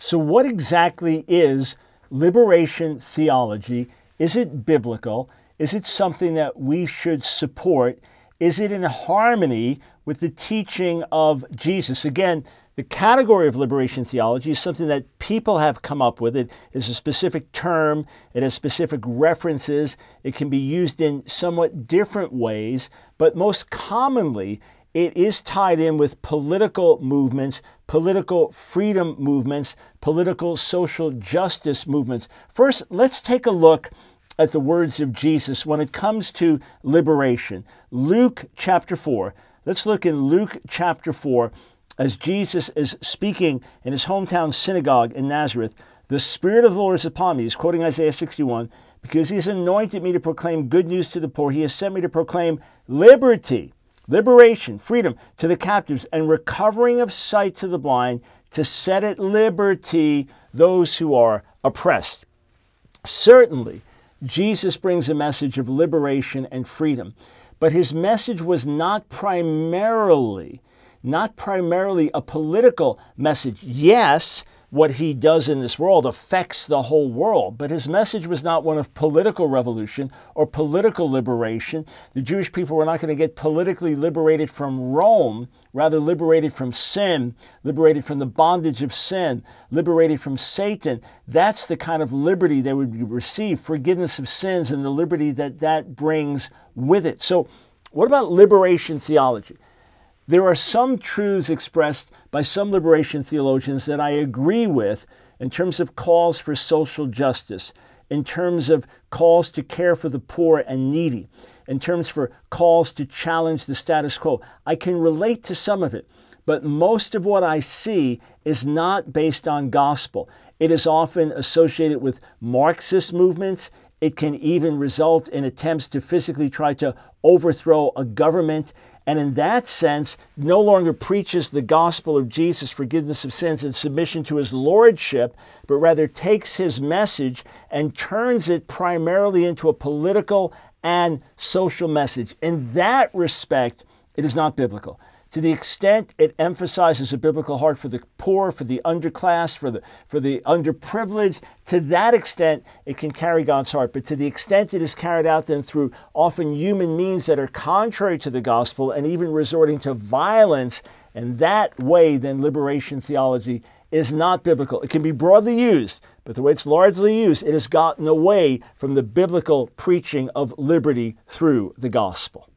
So, what exactly is liberation theology? Is it biblical? Is it something that we should support? Is it in harmony with the teaching of Jesus? Again, the category of liberation theology is something that people have come up with. It is a specific term, it has specific references, it can be used in somewhat different ways, but most commonly, it is tied in with political movements, political freedom movements, political social justice movements. First, let's take a look at the words of Jesus when it comes to liberation. Luke chapter 4. Let's look in Luke chapter 4 as Jesus is speaking in his hometown synagogue in Nazareth. The Spirit of the Lord is upon me. He's quoting Isaiah 61 because he has anointed me to proclaim good news to the poor. He has sent me to proclaim liberty liberation, freedom to the captives, and recovering of sight to the blind, to set at liberty those who are oppressed. Certainly, Jesus brings a message of liberation and freedom, but his message was not primarily not primarily a political message. Yes, what he does in this world affects the whole world. But his message was not one of political revolution or political liberation. The Jewish people were not going to get politically liberated from Rome, rather, liberated from sin, liberated from the bondage of sin, liberated from Satan. That's the kind of liberty they would receive forgiveness of sins and the liberty that that brings with it. So, what about liberation theology? There are some truths expressed by some liberation theologians that I agree with in terms of calls for social justice, in terms of calls to care for the poor and needy, in terms for calls to challenge the status quo. I can relate to some of it, but most of what I see is not based on gospel. It is often associated with Marxist movements. It can even result in attempts to physically try to overthrow a government. And in that sense, no longer preaches the gospel of Jesus, forgiveness of sins, and submission to his lordship, but rather takes his message and turns it primarily into a political and social message. In that respect, it is not biblical to the extent it emphasizes a biblical heart for the poor, for the underclass, for the, for the underprivileged, to that extent, it can carry God's heart. But to the extent it is carried out then through often human means that are contrary to the gospel and even resorting to violence, and that way, then liberation theology is not biblical. It can be broadly used, but the way it's largely used, it has gotten away from the biblical preaching of liberty through the gospel.